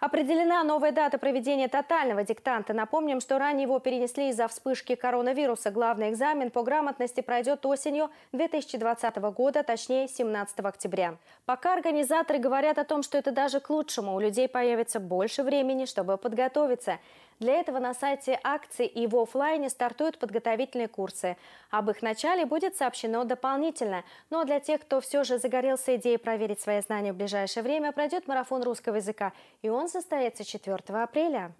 Определена новая дата проведения тотального диктанта. Напомним, что ранее его перенесли из-за вспышки коронавируса. Главный экзамен по грамотности пройдет осенью 2020 года, точнее 17 октября. Пока организаторы говорят о том, что это даже к лучшему. У людей появится больше времени, чтобы подготовиться. Для этого на сайте акции и в офлайне стартуют подготовительные курсы. Об их начале будет сообщено дополнительно. Но ну, а для тех, кто все же загорелся идеей проверить свои знания в ближайшее время, пройдет марафон русского языка, и он состоится 4 апреля.